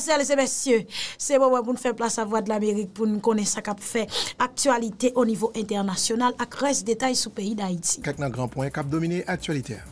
Asè alè se mèsyè, se wè wè pou nou fè plas avò de l'Amérique pou nou konè sa kap fè aktualite o nivou internasyonal ak res detay sou peyi d'Haïti. Kèk nan gran poyen kap domine aktualite.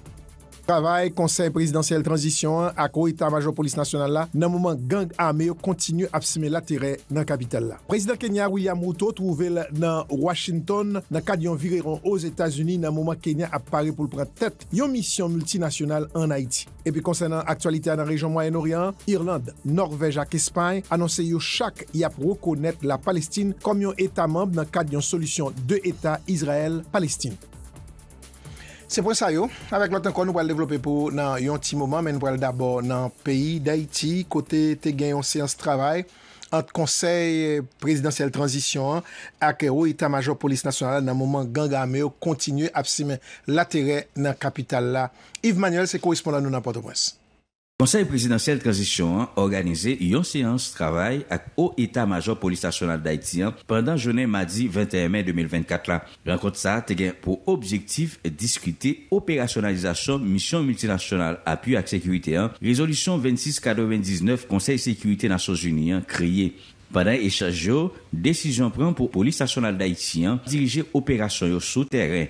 Travay, konsey presidansyel transisyon ak ou etat majopolis nasyonal la nan mouman gang ame yo kontinyou apseme la tere nan kapital la. Prezident Kenya William Routo trouvel nan Washington nan kad yon vireron ouz Etats-Unis nan mouman Kenya ap pare pou lpre tete yon misyon multinasyonal an Haiti. E pi konsen nan aktualite anan rejon Moyen-Orient, Irland, Norvej ak Espany anonse yo chak yap rokounet la Palestine kom yon etat mamb nan kad yon solusyon de etat Israel-Palestine. Se pou sa yo, avèk lòt ankon nou wèl devlopè pou nan yon ti mouman men nou wèl dabò nan peyi d'Haiti kote te gen yon seans travay ant konsey prezidansyel transisyon akè ou oh, ita major polis nasyonal nan mouman ganga amè ou kontinyè apsime l'aterè nan kapital la. Yves Manuel se korispondan nou nan Port-au-Prince. Konseil Prezidential Transition 1 organize yon seans travay ak o Eta Majo Polistasyonal Daityan pandan jone Madi 21 May 2024 la. Rankot sa te gen pou objektif diskute Operasyonalizasyon Misyon Multinasyonal apu ak Sekurite 1, Rezolusyon 26-29-19 Konseil Sekurite Nasyon Jouni kreye. Pandan e chaje yo, desisyon pren pou Polistasyonal Daityan dirije operasyon yo sou teren.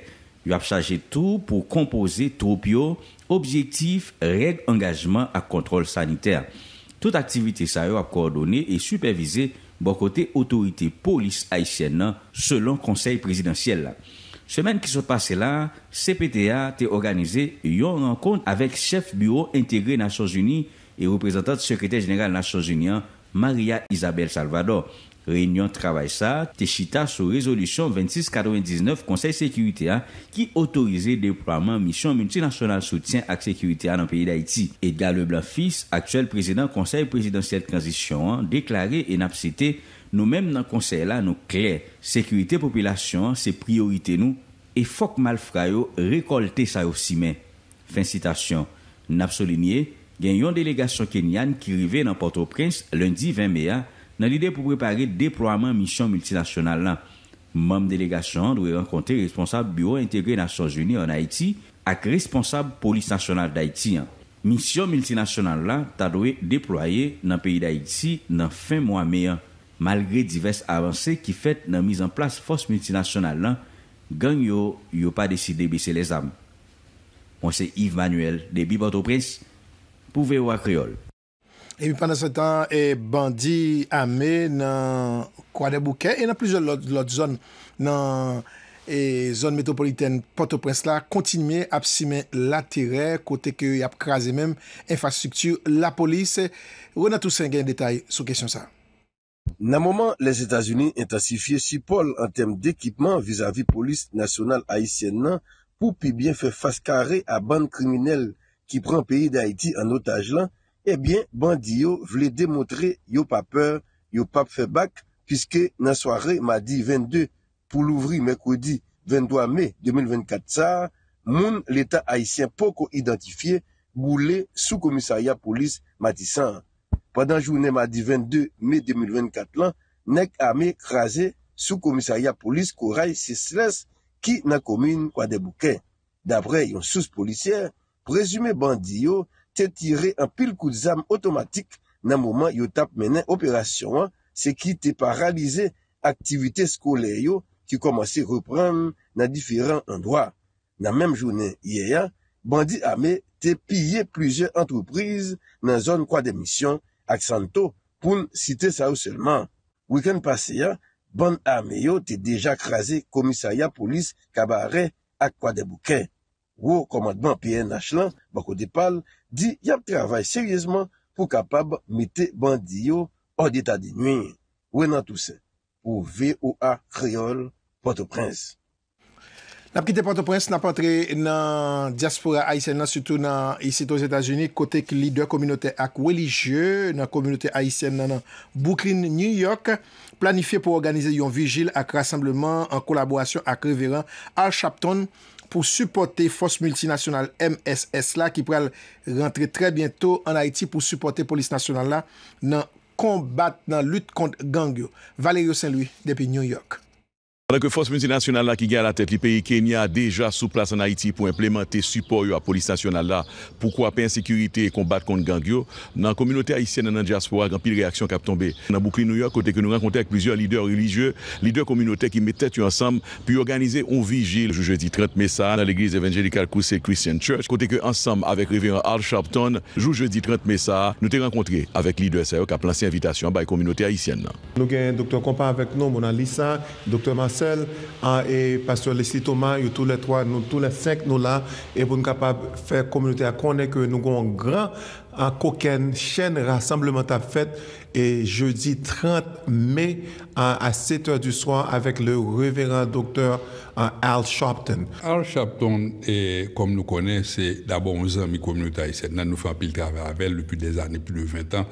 Yo ap chaje tou pou kompoze tropyo Objektif, reg engajman a kontrol saniter. Tout aktivite sa yo a kordonne e supervize bo kote otorite polis aishen nan selon konsey presidansyel. Semen ki sot pase la, CPTA te organize yon rangkonde avek chef bureau integre Nasyon Zuni e reprezentante sekretèr general Nasyon Zuni, Maria Isabel Salvador. Réunion Travail Sa, Téchita sou résolution 2699 Konseil Sécurité A ki otorize déploiement mission multinational soutien ak Sécurité A nan Pays d'Haïti. Edgar Leblanc Fils, akçel prezident Konseil Présidentiel Transition, deklare et n'abstité nou mèm nan Konseil la nou kler. Sécurité Population se priorité nou et Foc Malfrayo récolte sa ou si mè. Fin citasyon. N'abstolinié, gen yon délégation kenyan ki rive nan Port-au-Prince lundi 20 méa nan lide pou prepare deproyaman misyon multinasyonal lan. Mam delegasyon an dwe renkonte responsable bureau integre nan Sojouni an Haiti ak responsable polis nasyonal d'Haiti an. Misyon multinasyonal lan ta dwe deproye nan peyi d'Haiti nan fin mwame an, malgre divers avanse ki fet nan mizan plas fos multinasyonal lan, gang yo yo pa deside bese le zam. Monse Yves Manuel, de Biboto Prince, pou vewa kriol. Emi, pandan se tan, bandi ame nan kwa de bouke, e nan plizye lot zon nan zon metropoliten Port-au-Prince la, kontinime ap simen la tire, kote ke y ap kraze mem, infrastruktur, la polis, re nan tou sengen detay sou kesyon sa. Nan moman, les Etats-Unis intensifye si pol an tem d'ekipman vizavi polis nasyonal Haitien nan, pou pi bien fe faskare a band kriminel ki pran peyi de Haiti an otaj lan, ebyen eh bandi yo vle demotre yo papeur, yo pape febak, piske nan soare madi 22 pou louvri mekoudi 23 me 2024 sa, moun l'Etat Haitien pou ko identifiye mou le sou komisariya polis matisan. Padan jounen madi 22 me 2024 lan, nek ame krasi sou komisariya polis kou ray sisles ki nan komine kwa debouke. Dabre yon souse polisier, prezume bandi yo, se tire an pil koutzam otomatik nan mouman yo tap menen operasyon an, se ki te paralize aktivite skole yo ki komanse repran nan diferant an doa. Nan menm jounen ye ya, bandi ame te pye plize antwoprize nan zon kwa demisyon ak santo pou n site sa ou selman. Wiken pase ya, ban ame yo te deja krasi komisarya polis kabare ak kwa debouken. Wou komadman PNH lan bako depal, di yap travay seryezman pou kapab mette bandiyo odita di nwenye. Wè nan tousè, ou VOA Kriol Port-au-Prince. La pkite Port-au-Prince napantre nan diaspora Aysen nan sutou nan isi ton Zeta Zuni, kotek lider kominote ak welijye, nan kominote Aysen nan Bukrin, New York, planife pou organize yon vigil ak rassembleman, an kolaborasyon ak reveran al chapton pou supporte fos multinasyonal MSS la ki pral rentre tre biento an Haiti pou supporte polis nasyonal la nan lout kont gangyo. Valerio Saint-Louis, Depi New York. Adan ke fos punzi nasyonal la ki gen la tet, li peyi Kenya a deja sou plas an Haiti pou implemente support yo a polis nasyonal la pou kwape insekurite e kombat kon gangyo, nan komunote Haitienne nan diaspora, gampil reaksyon kap tombe. Nan boukli New York, kote ke nou renkonte ak plusieurs lider religieux, lider komunote ki mette tu ansam, pi organize ou vigile, jou jeudi 30 Mesa, nan l'Eglise Evangelical Crusade Christian Church, kote ke ansam avek Reverend Al Sharpton, jou jeudi 30 Mesa, nou te renkonte avek lider SAO kap e lansi invitation baye komunote Haitienne. Nou gen doktor kompa avek nou, Mona Lisa, doktor Masi. et et pasteur Leslie Thomas, tous les trois, nous, tous les cinq, nous là, et pour nous capables faire communauté à connaître que nous avons un grand coque coquin chaîne rassemblement à fête et jeudi 30 mai à, 7 h du soir avec le révérend docteur euh, Al Sharpton. Al Sharpton, est, comme nous connaissons, c'est d'abord un ami communautaire là Nous faisons pile travail avec depuis des années, plus de 20 ans.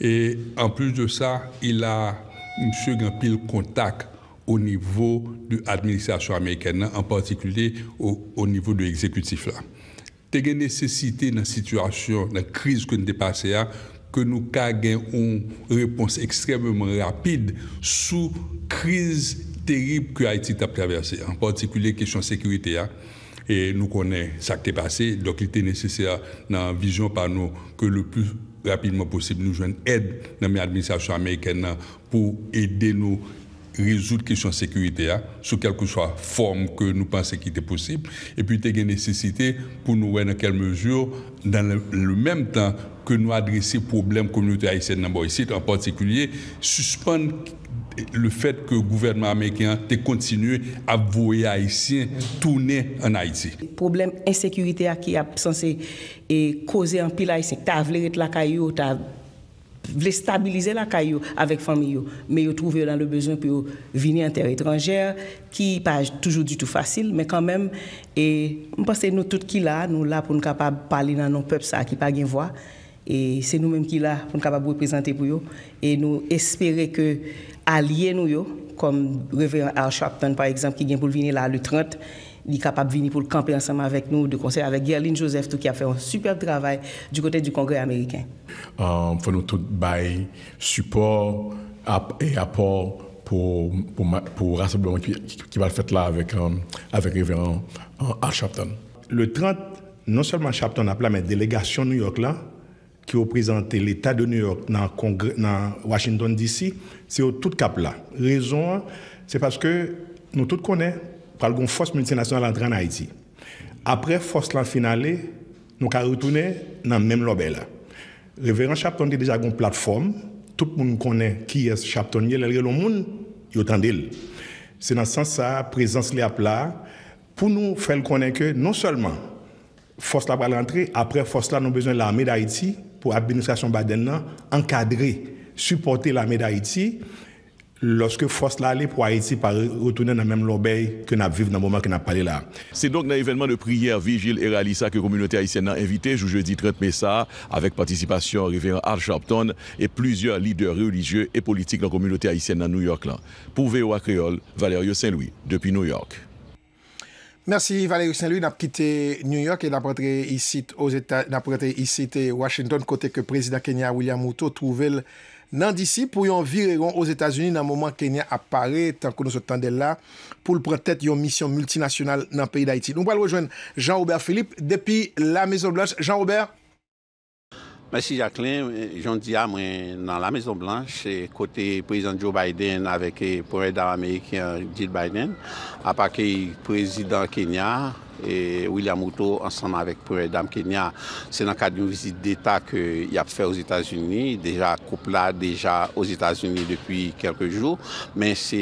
Et en plus de ça, il a monsieur grand pile contact au niveau de l'administration américaine, en particulier au, niveau de l'exécutif. Il y a nécessité dans la situation, dans la crise que nous dépassons, que nous avons une réponse extrêmement rapide sous crise terrible que Haïti a traversée, en particulier question de sécurité. Hein. Et nous connaissons ça qui est passé, donc il était nécessaire dans la vision par nous que le plus rapidement possible nous une aide dans l'administration américaine hein, pour aider nous résoudre question sécurité hein, sous quelque soit forme que nous pensons qu'il était possible et puis il y a une nécessité pour nous voir dans quelle mesure dans le, même temps que nous adresser problème communauté haïtienne dans ici en particulier suspendre le fait que le gouvernement américain continue à voir haïtiens tourner en Haïti. Problème insécurité qui est censé causer un pile haïtien. Tu as voulu être la caillou, tu voulez stabiliser la caillou avec famille mais ils trouvé dans le besoin pour venir en terre étrangère qui pas toujours du tout facile mais quand même et je pense que nous tous qui là nous là pour nous capable parler dans nos peuples ça qui pas de voix et c'est nous-mêmes qui là pour nous capable représenter pour eux et nous espérer que alliés nous comme révérend Al Sharpton par exemple qui vient pour venir là le 30 il est capable de venir pour le camper ensemble avec nous, de conseil avec Gerline Joseph, tout, qui a fait un superbe travail du côté du Congrès américain. Il euh, nous tout bail, support et apport pour, pour, pour rassemblement qui, va le faire là avec, euh, avec Révérend euh, Al Le 30, non seulement Chapton a appelé, mais délégation New York là, qui ont présenté l'État de New York dans, dans Washington DC, c'est au tout cap là. Raison, c'est parce que nous tous connaissons pral gon force multinationale entrer en Haïti. Après force là finalé, nous avons retourner dans le même lobby Le Révérend Chapton a déjà une plateforme, tout le monde connaît qui est Chapton, il y a le monde, C'est dans ce sens sa présence les là pour nous faire connaître que non seulement force la va rentrer, après force là nous avons besoin de l'armée d'Haïti pour l'administration Baden encadrer, supporter l'armée d'Haïti Lorske fos la li pou Haiti pa retounen nan menm lombey ke nap viv nan mouman ke nap pale la. Se donk nan evenman de priyer vigil e realisa ke komunote Haitien nan evite, jou jeudi 30 Mesa, avek patisipasyon Rivian Arshapton e plouzyon lider religye e politik nan komunote Haitien nan New York lan. Pouve ou akreol, Valerio Saint-Louis, depi New York. Mersi Valerio Saint-Louis nap kite New York e nap rete isite Washington kote ke prezida Kenya William Mouto trouvel New York. nan disi pou yon vireron os Etats-Unis nan mouman Kenya apare tan kon nou se tande la pou l prentet yon misyon multinasyonal nan peyi d'Haïti. Nou bal rejoen Jean-Robert Philippe depi la Maison Blanche. Jean-Robert. Mèsi Jacqueline, joun di a mwen nan la Maison Blanche, kote prezident Joe Biden aveke euh, prezident Amerikien Jill Biden, apake prezident Kenya. E William O'Toole ansan anvek Premèdame Kenya, se nan kad yon vizit d'Etat ke y ap fè ouz Etats-Unis, deja koup la, deja ouz Etats-Unis depi kelke jou, men se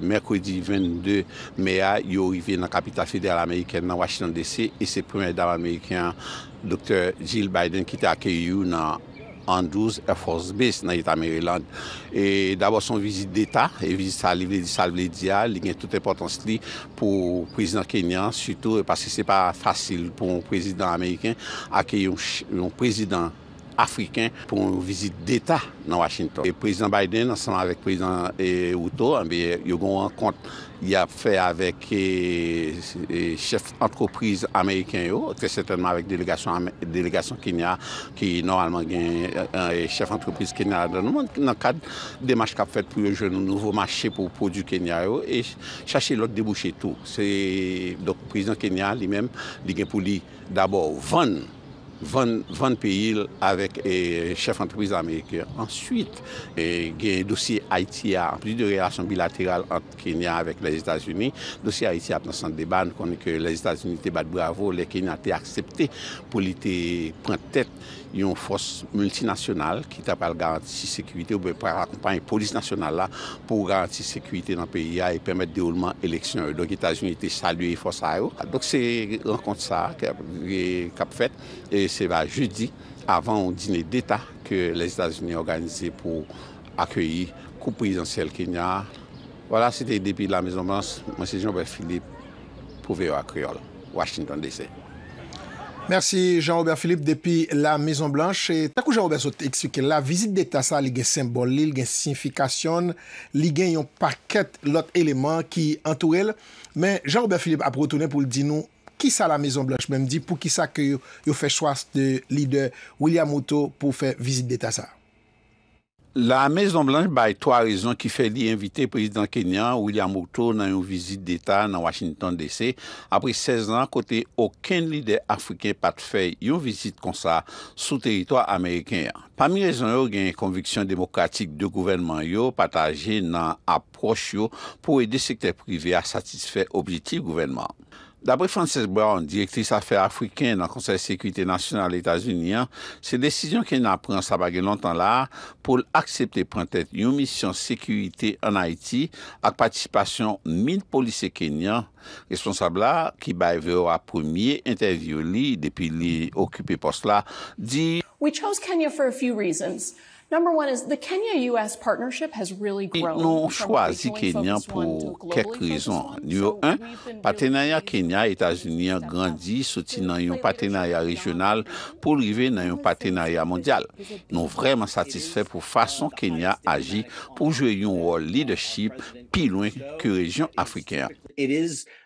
Merkwidi 22 Mea, yo rive nan Kapita Fidel Ameriken nan Washington DC, e se Premèdame Ameriken, Dr. Jill Biden, ki te akè yon nan an 12 Air Force Base nan Yeta Maryland. E d'abord son vizit d'Etat e vizit sa livle di salvle diya li gen tout importans li pou prezident Kenyan, suto paske se pa fasil pou prezident Ameriken akye yon prezident Afriken pou moun vizit d'Etat nan Washington. President Biden, anselman vek president eh, Uto, yon eh goun an kont yon fè avèk eh, chef antropriz Ameriken yo, fè sètenman vek delegasyon Kenya ki normalman gen chef antropriz Kenya. Nan kad, demache kap fèt pou yon joun nouvo mache pou produ Kenya yo e chache lòt debouche tou. President Kenya li mèm, li gen pou li d'abor vèn, 20 peyil avek chef entreprise Amerike. Ensuite, gen eh, dosye Haiti a, en plus de relasyon bilaterale ant Kenya avek les Etats-Unis, dosye Haiti ap nan san deban, konen ke les Etats-Unis te bat bravo, les Kenya te aksepte pou li te prantet yon fos multinasyonal ki tapal garantisi sekwite ou pa akompan yon polis nasyonal la pou garantisi sekwite nan peyil a e pemet deroulement eleksyon. Donk Etats-Unis te saluye fos a yo. Dok se renkont sa, ke ap fet, e Se va judi, avan ou dine d'Etat ke les Etats-Unis organize pou akyeyi koupri dans sel Kenya. Wala, se te depi la Maison Blanche, monsi Jean-Robert Philippe pou veyo akyeyo la, Washington DC. Mersi Jean-Robert Philippe depi la Maison Blanche. Takou Jean-Robert sa te eksplike la, vizit d'Etat sa li gen simbol li, li gen sinifikasyon, li gen yon paket lot eleman ki antou el. Men Jean-Robert Philippe ap rotounen pou l'dinou, Ki sa la Maison Blanche mèm di pou ki sa ke yo fè chouas de lider William O'Toole pou fè vizit d'Etat sa? La Maison Blanche baye 3 rezon ki fè li invite prezident Kenyan William O'Toole nan yon vizit d'Etat nan Washington DC. Apri 16 nan, kote oken lider Afriken pat fè yon vizit kon sa sou teritwa Ameriken ya. Pamil rezon yo gen yon konviksyon demokratik de gouvenman yo pat aje nan aproch yo pou edi sekte privé a satisfè objitiv gouvenman. D'abri Frances Brown, direktris afer afriken nan konser sekwite nasyonal Etasunyan, se desisyon ken a prensa bagen lontan la pou l'aksepte prentet yon misyon sekwite an Haiti ak patisipasyon 1000 polise kenyan, responsab la ki baye vewa premye intervyou li depi li okype pos la, di... Non chwazi Kenya pou kek rizon. Nyo an, patenarya Kenya et Azunia grandi soti nan yon patenarya rejonal pou rive nan yon patenarya mondyal. Non vreman satisfe pou fason Kenya aji pou jwe yon rol leadership pi loin ki rejon Afrikaya.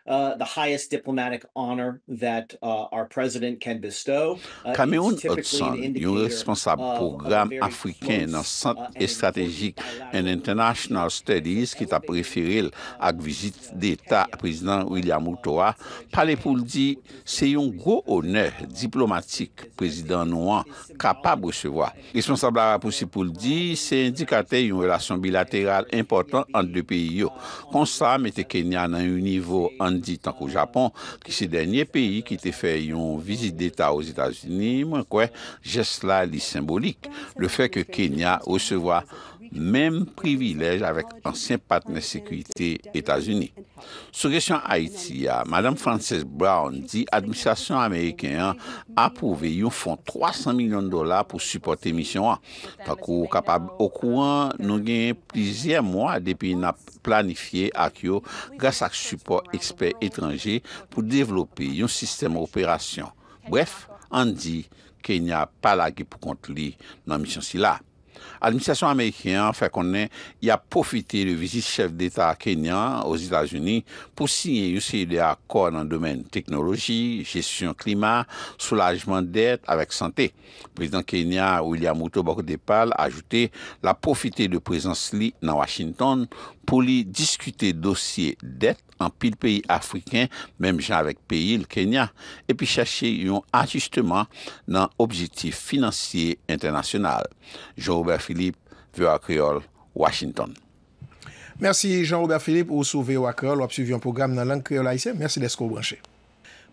Uh, the highest diplomatic honor that uh, our president can bestow. Uh, Kameun Hudson, yon responsable programme afriken nan Sant Estrategique and International Studies, kita preferil ak vizit d'Etat, president William Moutoa, pale pou ldi, se yon gro honer diplomatik prezident Nouan kapab recevoa. Responsable a rapoussi pou ldi, se indikate yon relasyon bilaterale important an de peyo. Konsa mette Kenya nan yon nivou an di tank ou Japon ki se denye peyi ki te fe yon vizit d'Etat ouz Etats-Unis, mwen kwe jes la li symbolik. Le fe ke Kenya ou se vwa Mèm privilèj avèk ansyen partner sèkuitè Etasouni. Sou gèsyon Haiti, madame Frances Brown di, administasyon Amerikè an apouve yon fond 300 milyon dola pou supporte misyon an. Takou kapab, okou an, nou gen plizè mwa depi na planifiye ak yo gas ak support ekspert etranje pou devlopi yon sistem operasyon. Bref, an di, Kenya pala ki pou kontou li nan misyon si la. Administrasyon Amerikyan fè konnen y apofite le vizit chef d'Etat Kenyan aux Etats-Unis pou sinye yosye de akor nan domen teknoloji, jesyon klima, soulajman det avèk santè. Prezident Kenyan William Moutoboku Depal ajoute la profite de prezans li nan Washington pou li diskute dosye det. an pil peyi Afriken, menm jan avèk peyi l Kenya, epi chache yon ajustman nan objektif finansye internasyonal. Jean-Robert Philippe, Veo Akreol, Washington. Mersi Jean-Robert Philippe, ou sou Veo Akreol, ou ap suivi yon program nan lang kreola isen. Mersi lesko ou branche.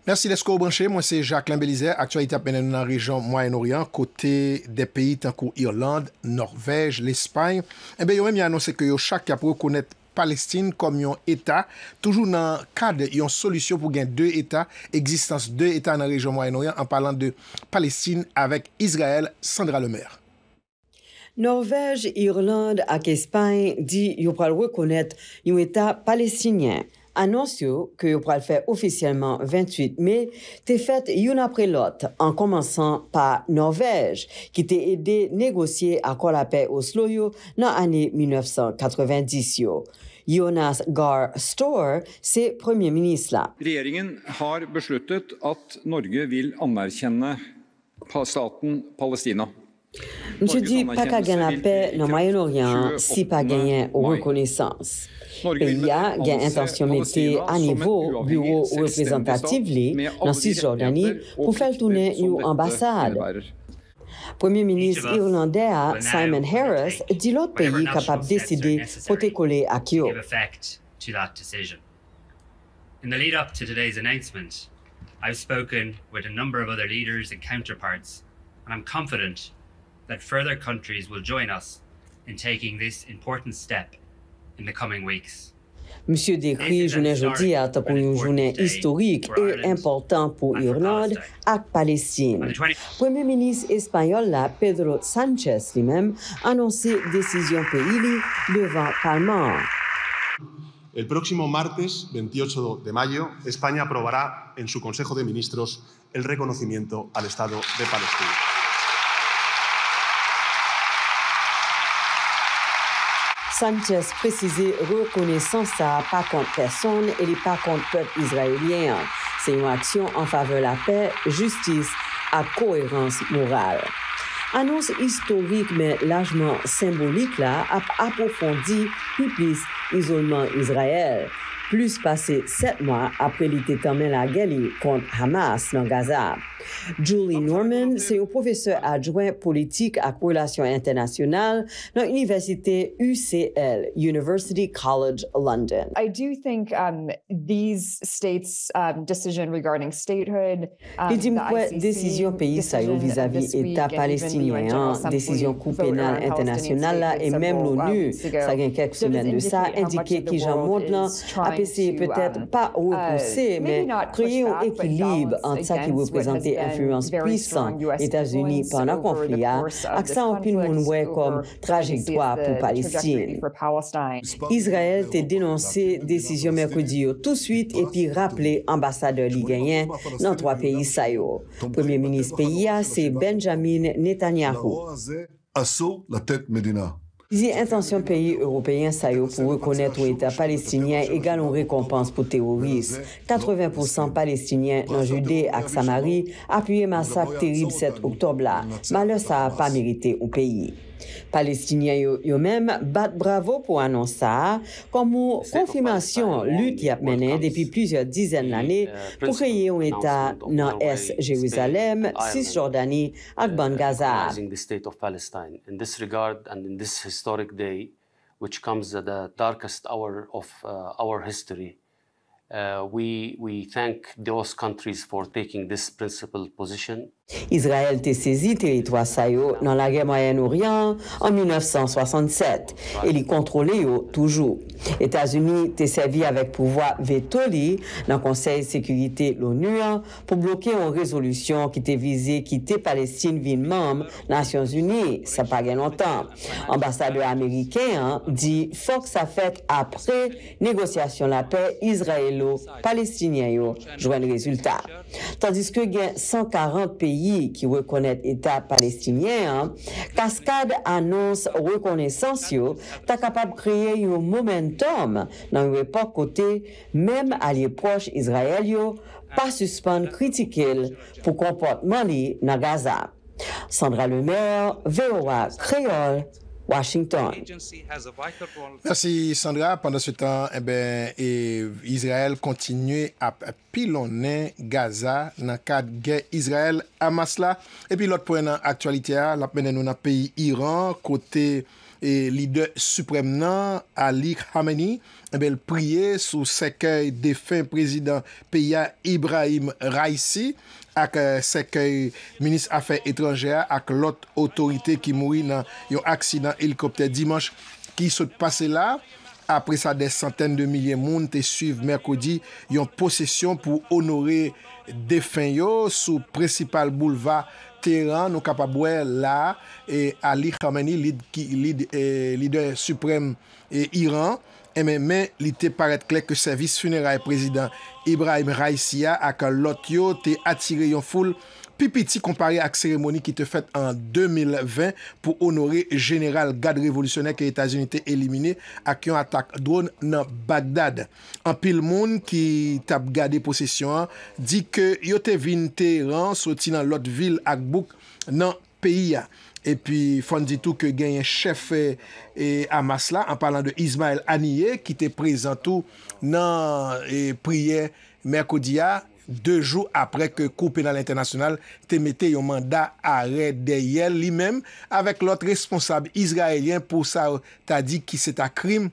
Mersi lesko ou branche, mwen se Jacques Lambellizer, aktualite ap menen nan rejon Moyen-Orient, kote de peyi tankou Irlande, Norvej, l'Espagne. Mbe eh yon men yon annonse ke yon chak ap rekonet Palestine kom yon etat. Toujou nan kade yon solusyon pou gen de etat, egzistans de etat nan rejon Moyen-Orient, an palan de Palestine avèk Israel, Sandra Lemaire. Norvej, Irlande ak Espany di yon pral wè konèt yon etat palestinyen. annonce que vous pourrez le faire officiellement 28 mai, t'es faite une après l'autre, en commençant par Norvège, qui t'a aidé à négocier accord la paix Oslo dans l'année 1990. Jonas Gar Store, c'est premier ministre là. Regeringen har besluttet at Norge vil anerkjenne staten Palestina. Njè di pa ka gen apè nan Mayen-Oriyan si pa genyen wèkonesans. Pe ya gen intansyon metè anivou bureau wèpizantative li nan 6 Jordani pou fel tounen yow ambasade. Premier-ministre Irlandea Simon Harris di lot peyi kapap deside pou te kole ak yo. that further countries will join us in taking this important step in the coming weeks. Monsieur Décry jounet jeudi a tapou une journée historique et important pour Irlande et Palestine. Premier ministre espagnol Pedro Sanchez li mem anonsi desisyon peyi li devan Palman. El próximo martes 28 de mayo, España aprobará en su Consejo de Ministros el reconocimiento al Estado de Palestina. Sanchez prezise rekone san sa pa kont person e li pa kont pep Izraelien. Se yon aksyon an fave la pe, justis ap koherans moral. Anons istorik men lajman simbolik la ap apofondi pipis izolman Izrael. plus passé sept mois après l'été terminé la guerre contre Hamas dans Gaza. Julie Norman c'est un professeur adjoint politique à relasyon internationale dans l'université UCL, University College London. I do think um, these states' um, decision regarding statehood, um, Li di mkwe desisyon peyi sa yo vizavi eta la et même l'ONU, um, ça gen quelques semaines de ça, qu'il y a mod lan c'est peut-être pas repousser, euh, mais créer un équilibre entre ce qui représente influence puissante États-Unis pendant le conflit, accent aucune monde comme trajectoire pour uh, Palestine. Israël t'a dénoncé décision mercredi tout de suite et puis rappelé ambassadeur ligayen dans trois pays ça Premier ministre pays c'est Benjamin Netanyahu. la tête Zi intansyon peyi europeyen sa yo pou rekonèt ou etat palestinien egal ou rekompans pou teroris. 80% palestinien nan jude ak Samari apuyè masak terib set oktob la. Male sa a pa merite ou peyi. Les Palestiniens eux-mêmes battent bravo pour annoncer comme confirmation lutte y a mené depuis plusieurs dizaines d'années euh, pour créer un État dans Est Jérusalem, Cisjordanie, Akban euh, Gaza. Which comes at the darkest hour of uh, our history. Uh, we, we thank those countries for taking this cette position. Israël te saisi territoire sa dans la guerre moyen orient en 1967 et li contrôlait toujours. États-Unis te servi avec pouvoir veto li de sécurité sécurité l'ONU hein, pour bloquer une résolution qui te visé quitter Palestine vin Nations Unies ça ça pas gen longtemps. Ambassadeur américain hein, dit que ça fait après négociation la paix israélo palestinien yo le résultat. Tandis que 140 pays ki wè konèt etat palestinyen, kaskade anons rekonesansyo ta kapab kreye yon momentum nan yon epok kote mèm alye proche Israel yo pa suspande kritikel pou komportman li na Gaza. Sandra Lemaire, VOA, Kreyol. Washington. Sasi Sandra, pandan se tan, eh e, Israel kontinye ap pilonnen Gaza nan kat gen Israel amas la. E pi lot pou en an aktualite a, la penen nou nan peyi Iran, kote lider suprem nan Ali Khamenei, eh el priye sou seke defen prezident peya Ibrahim Raisi, ak eh, sekey minis afen etranjea ak lot otorite ki moui nan yon aksidan helikopter dimanche ki sot pase la. Apre sa de santen de milyen moun te suiv Merkodi yon posesyon pou onore defen yo sou precipal bouleva Teran nou kapabwe la eh, Ali Khameni, lider eh, suprem Iran E men men, li te paret klek ke servis funera e prezident Ibrahim Raisia ak an lot yo te atire yon foul pipiti kompare ak seremoni ki te fèt an 2020 pou onore general gad revolusyonèk e Etasunite elimine ak yon atak drone nan Bagdad. An pil moun ki tap gade posesyon an di ke yo te vin teran soti nan lot vil ak bouk nan peyi ya. epi fon ditou ke genyen chefe eh, Amasla eh, an palan de Ismail Aniye ki te prezentou nan eh, priye Merkodia de jou apre ke koupenal internasyonal te mette yon manda a red deyel li men avek lot responsab Israelien pou sa ta di ki se ta krim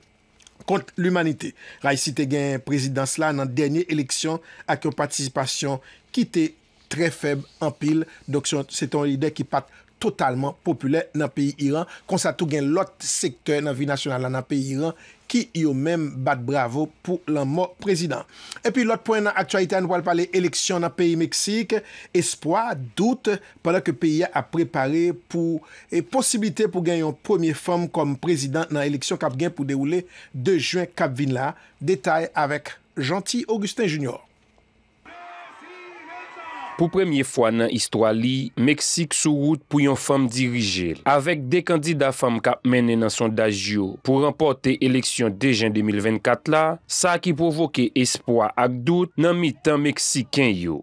kont l'umanite. Ray si te genyen prezidans la nan denye eleksyon ak yo patisipasyon ki te tre feb an pil dok se ton ide ki pati Totalman popule nan peyi Iran, konsatu gen lot sekte nan vi nasyonal nan peyi Iran ki yo men bat bravo pou lan mo prezident. E pi lot pwen nan aktualite an wal pale eleksyon nan peyi Meksik, espoi, dout, padan ke peyi a prepari pou e posibite pou gen yon premier fom kom prezident nan eleksyon kap gen pou dewoule 2 juen kap vin la. Detay avek janti Augustin Junior. Pou premye fwa nan histwa li, Meksik sou wout pou yon fam dirije. Avek de kandida fam kap mene nan sondaj yo pou remporte eleksyon dejen 2024 la, sa ki provoke espoa ak dout nan mitan Meksiken yo.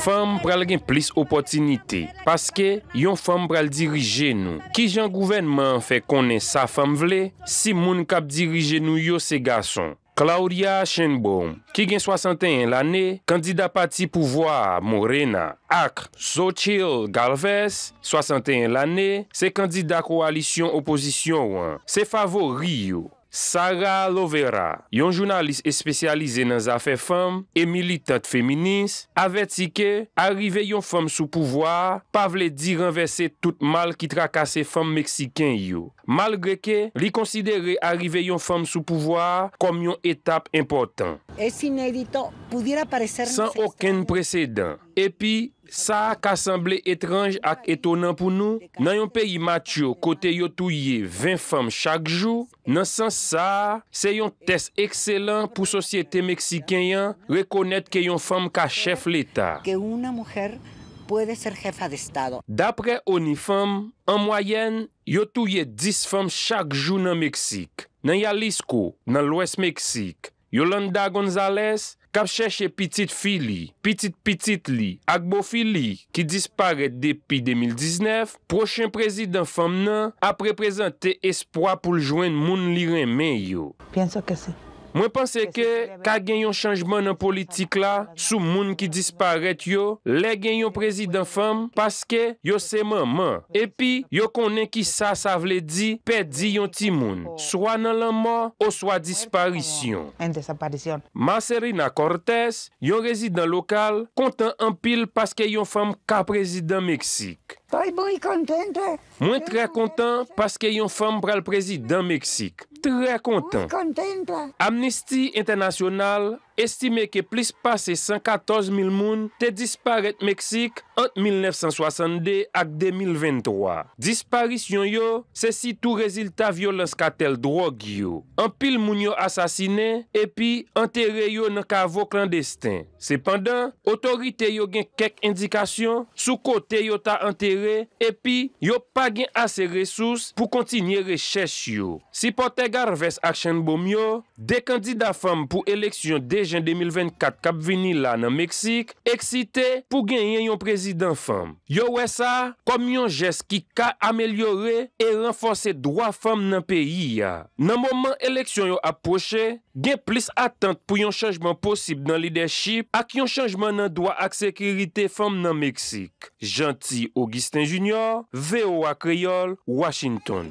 Fam pral gen plis opotinite, paske yon fam pral dirije nou. Ki jan gouvenman fe konen sa fam vle, si moun kap dirije nou yo se gason. Claudia Shenbon, ki gen 61 l ane, kandida pati pouvoi Morena ak Xochitl Galvez, 61 l ane, se kandida koalisyon oposisyon wan, se favori yo. Sara Lovera, yon jounalist espesyalize nan zafè fèm e milite fèminis, avè tike arrive yon fèm sou pouvoar pa vle di renverse tout mal ki trakase fèm Meksikèn yo. Mal greke, li konsidere arrive yon fèm sou pouvoar kom yon etap important. san oken precedan. Epi, sa ak asemble etranj ak etonan pou nou, nan yon peyi matyo kote yo touye 20 fem chak jou, nan san sa, se yon test ekselan pou sosyete Meksikyan rekonet ke yon fem ka chef l'Etat. Dapre oni fem, en moyen, yo touye 10 fem chak jou nan Meksik, nan Yalisco, nan l'Ouest Meksik, Yolanda Gonzales kapcheche pitit fili, pitit pitit li, akbo fili ki dispare depi 2019, prochen prezident Femna apre prezente espwa pou ljwen moun lirin meyo. Pienso ke se. Mwen panse ke, ka gen yon chanjman nan politik la, sou moun ki disparet yo, le gen yon prezident fem, paske yo seman man. Epi, yo konen ki sa sa vle di, pedi yon ti moun, oh. swa nan lanman, ou swa disparisyon. Non. Maserina Cortez, yon rezident lokal, kontan an pil paske yon fem ka prezident Meksik. Hein? Moi très content parce qu'il y a une femme pour le président Mexique. Très content. Amnesty International. estime ke plis pase 114.000 moun te disparet Meksik an 1962 ak 2023. Disparisyon yo, se si tou rezil ta violans katel drog yo. An pil moun yo asasine, epi anterye yo nan ka avoklandestin. Sepandan, otorite yo gen kek indikasyon sou kote yo ta anterye, epi yo pa gen ase resous pou kontinye reches yo. Si pote gar ves akchen bom yo, de kandida fam pou eleksyon de jan 2024 kap vini la nan Meksik, eksite pou gen yen yon prezident fam. Yo we sa, kom yon jes ki ka amelyore e renfonse dwa fam nan peyi ya. Nan mouman eleksyon yo aposhe, gen plis atant pou yon chanjman posib nan lideship ak yon chanjman nan dwa ak sekirite fam nan Meksik. Janti Augustin Junior, VOA Kreyol, Washington.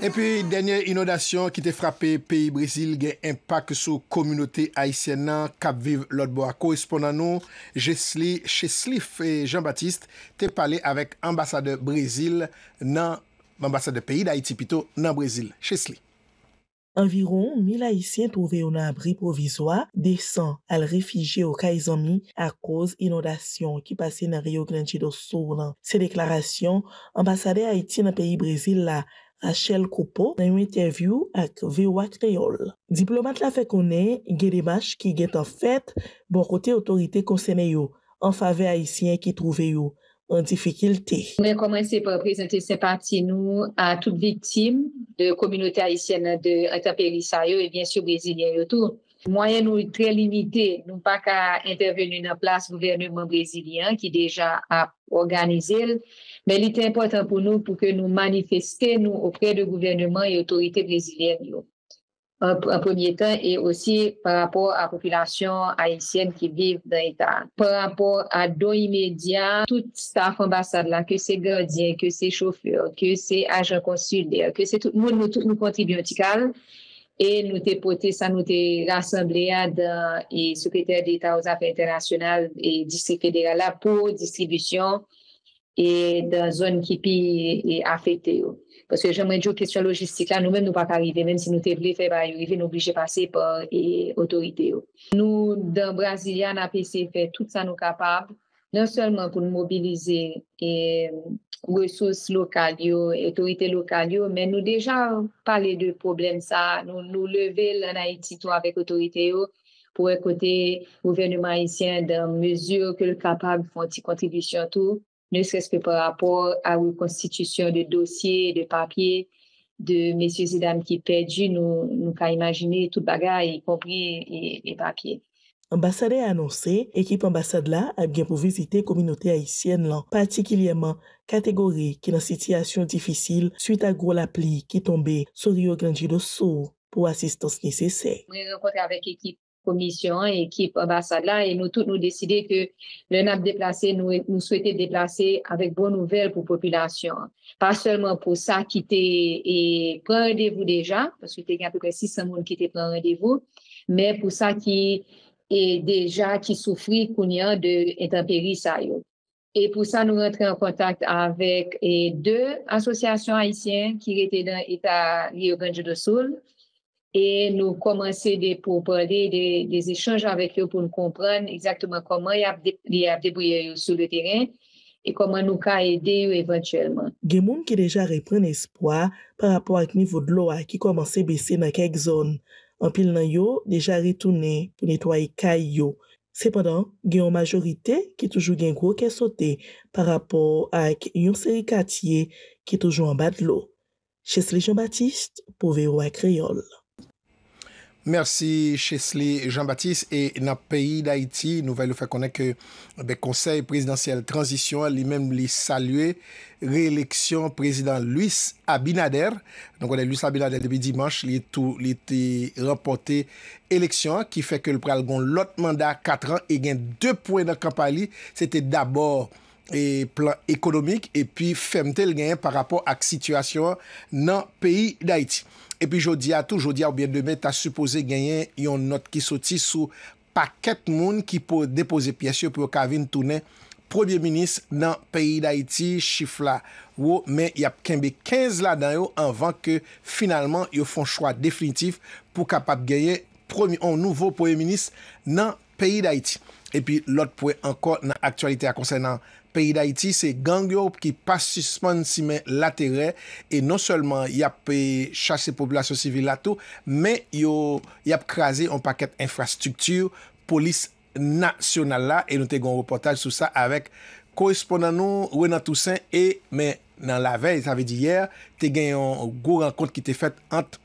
E pi denye inodasyon ki te frape peyi Brezil gen empak sou komunote Haitien nan Kapviv Lotboa. Korrespondan nou, Chesli F. et Jean-Baptiste te pale avek ambasade Brezil nan, ambasade peyi da Haiti pito nan Brezil. Chesli. Environ mil Haitien touve yon abri provizwa desan al refije ou kaizomi a koz inodasyon ki pase nan Rio Grande do Sur nan. Se deklarasyon, ambasade Haiti nan peyi Brezil la H.L. Koupo nan yon intervyou ak V.O.A. Kreyol. Diplomat la fe konen, G.D. Bach ki gen ta fèt bon kote otorite konsene yo an fave Haitien ki trouve yo an difikilte. Mwen komanse pa prezente se pati nou a tout viktim de kominote Haitien de Aitapelisa yo e bien syo Brezilyen yo tou. Moyen ou très limité qu'à pas qu'à intervenu dans place gouvernement brésilien qui déjà a organisé, mais il est important pour nous pour que nous manifestions nous du de gouvernement et autorités brésiliennes. Un En, premier temps et aussi par rapport à la population haïtienne qui vit dans l'État. Par rapport à don immédiat, tout staff ambassade là, que c'est gardien, que c'est chauffeur, que c'est agent consulaire, que c'est tout le monde, nous, tout, nous et nous t'ai porté ça nous t'ai rassemblé à dans et secrétaire d'État aux affaires internationales et district fédéral là pour distribution et dans zone qui est affectée parce que j'aimerais dire question logistique là nous-mêmes nous pas arriver même si nous t'ai voulu faire arriver nous obligé passer par et autorité nous dans nous n'a fait tout ça nous capable non seulement pour mobiliser les eh, ressources locales, les autorités locales, mais nous déjà parlé de problème ça, nous nous lever en Haïti tout avec autorités pour écouter le gouvernement haïtien dans mesure que le capable font une contribution tout, ne serait-ce que par rapport à la constitution de dossiers, de papiers de messieurs et dames qui perdus, nous, nous qu'à imaginer tout bagage, y compris les papiers. Ambasade anonsè, ekip ambasade la ap gen pou visite kominote haisyen lan, patikilyeman kategori ki nan sitiyasyon difisil suite a gwo la pli ki tombe sou ryo genji do sou pou asistans nisesè. Mwen renkonte avèk ekip komisyon, ekip ambasade la, e nou tout nou deside ke le nap deplase nou souwete deplase avèk bon nouvel pou populasyon. Pas selman pou sa kite prendevou deja, pas wè te gen pou kè 600 moun kite prendevou, mè pou sa ki... e deja ki soufri koun ya de entamperi sa yo. E pou sa nou rentre an kontakte avek e de asosyasyon haisyen ki rete dan eta Rio Grande de Sol e nou komanse de pou pale de desechanj avek yo pou nou kompran ekzaktman koman ya apdebouye yo sou le teren e koman nou ka ede yo evantyelman. Gemoun ki deja repren espwa par apwa ak nivou dlo a ki komanse besi na kek zon. Anpil nan yo, deja retounen pou netwaye kay yo. Sependan, genyon majorite ki toujou gen kou ke sote par rapor ak yon serikatye ki toujou an bat lo. Chesli Jean-Baptiste pou veyo ak reyonl. Mersi Chesley Jean-Baptiste. E nan peyi d'Haïti, nou vey le fe konen eh ke konsey presidansyel transisyon, li men li salue reeleksyon prezident Luis Abinader. Don konen Luis Abinader, debi dimanche, li te reporte eleksyon ki fe ke le pral gon lot manda 4 an e gen 2 poen nan kampali. Se te d'abor eh, plan ekonomik e pi femte le gen par rapport ak situasyon nan peyi d'Haïti. E pi jodi a tou, jodi a oubyen demen, ta suppose genyen yon not ki soti sou paket moun ki pou depoze piasyon pou yon kavin tounen premier ministre nan peyi d'Haïti, chifla wou, men yap kenbe 15 la dan yo anvan ke finalman yo fon chwa definitif pou kapap genyen nouvo premier ministre nan peyi d'Haïti. E pi lot pou e ankon nan aktualite a konsen nan Haïti. C'est un pays d'Haïti, c'est un pays d'Europe qui pas suspensiment l'intérêt et non seulement il y a peut chasser la population civile là-tout, mais il y a peut craser un paquet d'infrastructure, police nationale là. Et nous te gons un reportage sur ça avec correspondant nous, Renat Toussaint, et dans la veille, tu avais dit hier, tu as gagné un gros rencontre qui a été faite entre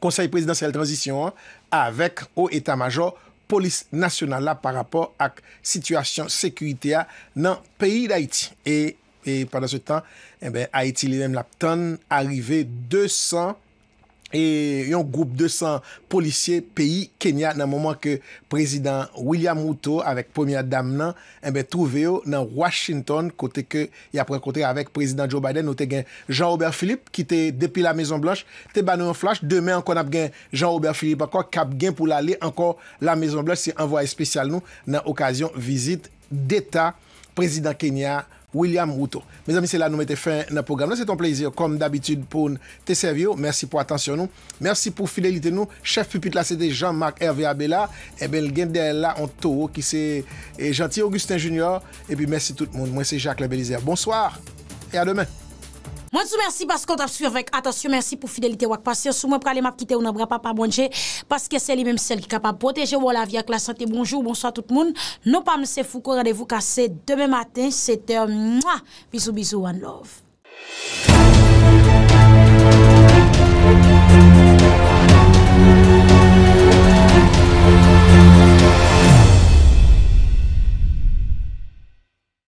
Conseil Présidentiel Transition avec l'état-major. polis nasyonal la par rapor ak situasyon sekwite ya nan peyi d'Haïti. E padan se tan, eh ben, Haïti li mèm lap tan, arrive 200 E yon group 200 polisye peyi Kenya nan mouman ke prezident William Mouto avek pomiya dam nan, ebe eh trouve yo nan Washington kote ke yapre kote avek prezident Joe Biden note gen Jean-Aubert Philippe ki te depi la Maison Blanche, te bano yon flash, demen ankon ap gen Jean-Aubert Philippe akor kap gen pou lale ankon la Maison Blanche se envoye spesyal nou nan okasyon vizit deta prezident Kenya Washington. William Routo. Mes amis, se la nou mette fin na program. La se ton plezir. Kom d'abitude pou te servyo. Mersi pou atensyon nou. Mersi pou fidelite nou. Chef pupit la se de Jean-Marc Hervé Abela. E ben l gen de la ontou ki se janti Augustin Junior. E pi mersi tout moun. Mwen se Jacques Lebelizer. Bonswar. E a demen. Mwen sou mersi pas kon t'absur vek Atasyon mersi pou fidelite wak pas Se sou mwen prale map kite ou nan bra pa pa bonje Paske se li menm sel ki kapab poteje Wola vi ak la sante bonjou, bonso a tout moun Non pa mse fou kore de vou kase Deme matin, sete mwa Bizou bizou, one love Mwen sou mersi